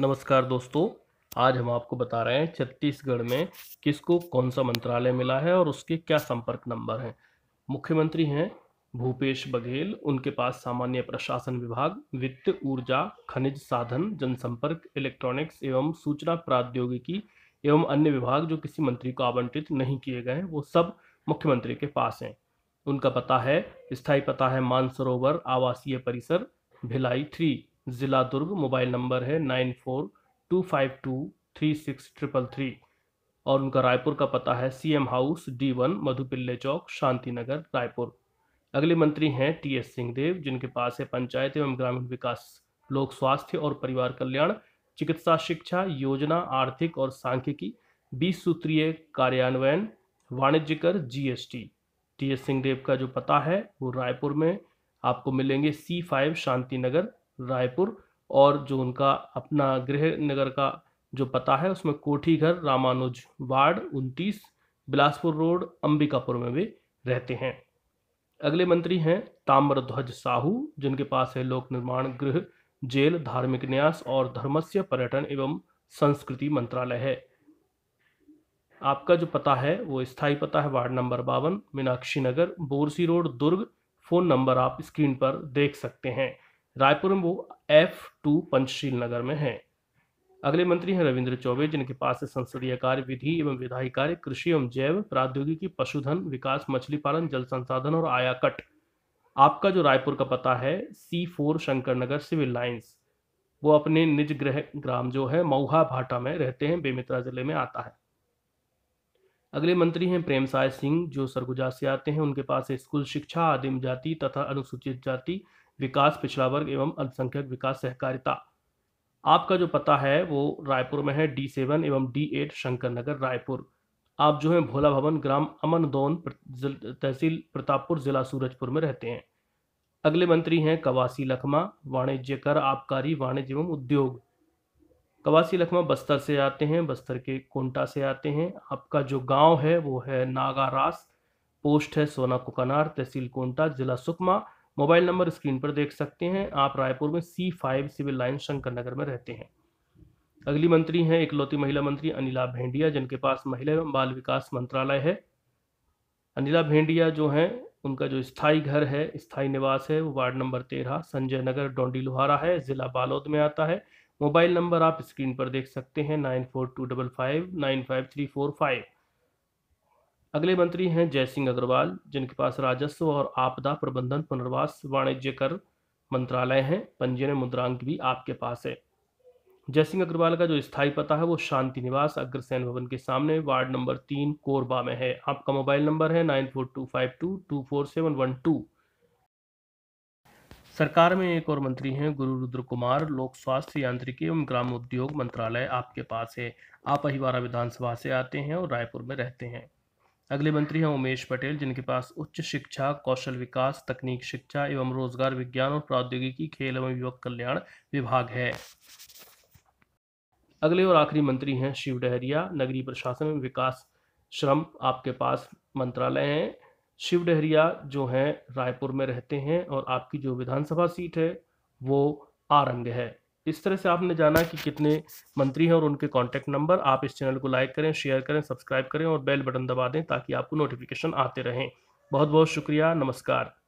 नमस्कार दोस्तों आज हम आपको बता रहे हैं छत्तीसगढ़ में किसको कौन सा मंत्रालय मिला है और उसके क्या संपर्क नंबर हैं मुख्यमंत्री हैं भूपेश बघेल उनके पास सामान्य प्रशासन विभाग वित्त ऊर्जा खनिज साधन जनसंपर्क इलेक्ट्रॉनिक्स एवं सूचना प्रौद्योगिकी एवं अन्य विभाग जो किसी मंत्री को आवंटित नहीं किए गए हैं वो सब मुख्यमंत्री के पास हैं उनका पता है स्थायी पता है मानसरोवर आवासीय परिसर भिलाई थ्री ज़िला दुर्ग मोबाइल नंबर है nine four two five two three six triple three और उनका रायपुर का पता है CM house D one Madhupillai चौक शांति नगर रायपुर अगले मंत्री हैं टी एस सिंहदेव जिनके पास है पंचायत एवं ग्रामीण विकास लोक स्वास्थ्य और परिवार कल्याण चिकित्सा शिक्षा योजना आर्थिक और सांख्यिकी बीस सूत्रीय कार्यान्वयन वाणिज्य कर टी टी एस सिंहदेव का जो पता है वो रायपुर में आपको मिलेंगे सी फाइव शांति नगर रायपुर और जो उनका अपना गृह नगर का जो पता है उसमें कोठी घर रामानुज वार्ड उनतीस बिलासपुर रोड अंबिकापुर में भी रहते हैं अगले मंत्री हैं ताम्रध्वज साहू जिनके पास है लोक निर्माण गृह जेल धार्मिक न्यास और धर्मस्य पर्यटन एवं संस्कृति मंत्रालय है आपका जो पता है वो स्थायी पता है वार्ड नंबर बावन Meenakshi Nagar Borsi road Durg phone number आप स्क्रीन पर देख सकते हैं रायपुर में वो एफ टू पंचशील नगर में है अगले मंत्री हैं रविंद्र चौबे जिनके पास से संसदीय कार्य विधि एवं विधायी कार्य कृषि एवं जैव प्रौद्योगिकी पशुधन विकास मछली पालन जल संसाधन और आयाकट आपका जो रायपुर का पता है C four Shankar Nagar Civil Lines वो अपने निज ग्रह ग्राम जो है मऊहा भाटा में रहते हैं बेमित्रा जिले में आता है अगले मंत्री हैं प्रेम साय सिंह जो सरगुजा से आते हैं उनके पास स्कूल शिक्षा आदिम जाति तथा अनुसूचित जाति विकास पिछड़ा वर्ग एवं अल्पसंख्यक विकास सहकारिता आपका जो पता है वो रायपुर में है डी सेवन एवं डी एट शंकर नगर रायपुर आप जो है भोला भवन ग्राम अमनदौन तहसील प्रतापपुर जिला सूरजपुर में रहते हैं अगले मंत्री हैं कवासी लखमा वाणिज्य कर आबकारी वाणिज्य एवं उद्योग कवासी लखमा बस्तर से आते हैं बस्तर के कोंटा से आते हैं आपका जो गांव है वो है नागारास पोस्ट है सोना कुकनार तहसील कोंटा जिला सुकमा मोबाइल नंबर स्क्रीन पर देख सकते हैं आप रायपुर में C five Civil Line Shankar Nagar में रहते हैं अगली मंत्री हैं इकलौती महिला मंत्री अनिला भेंडिया जिनके पास महिला एवं बाल विकास मंत्रालय है अनिला भेंडिया जो हैं उनका जो स्थायी घर है स्थायी निवास है वो वार्ड नंबर तेरह संजय नगर डोंडी लोहारा है ज़िला बालोद में आता है मोबाइल नंबर आप स्क्रीन पर देख सकते हैं nine four two double five nine five three four five अगले मंत्री हैं जयसिंह अग्रवाल जिनके पास राजस्व और आपदा प्रबंधन पुनर्वास वाणिज्य कर मंत्रालय है पंजीयन मुद्रांक भी आपके पास है जयसिंह अग्रवाल का जो स्थायी पता है वो शांति निवास अग्रसेन भवन के सामने वार्ड नंबर तीन कोरबा में है आपका मोबाइल नंबर है nine four two five two two four seven one two सरकार में एक और मंत्री हैं गुरु रुद्र कुमार लोक स्वास्थ्य यांत्रिकी एवं ग्राम उद्योग मंत्रालय आपके पास है आप अहिवारा विधानसभा से आते हैं और रायपुर में रहते हैं अगले मंत्री हैं उमेश पटेल जिनके पास उच्च शिक्षा कौशल विकास तकनीक शिक्षा एवं रोजगार विज्ञान और प्रौद्योगिकी खेल एवं युवक कल्याण विभाग है अगले और आखिरी मंत्री हैं शिव डहरिया नगरीय प्रशासन एवं विकास श्रम आपके पास मंत्रालय हैं शिव डहरिया जो हैं रायपुर में रहते हैं और आपकी जो विधानसभा सीट है वो आरंग है इस तरह से आपने जाना कि कितने मंत्री हैं और उनके कॉन्टैक्ट नंबर आप इस चैनल को लाइक करें शेयर करें सब्सक्राइब करें और बेल बटन दबा दें ताकि आपको नोटिफिकेशन आते रहें बहुत बहुत शुक्रिया नमस्कार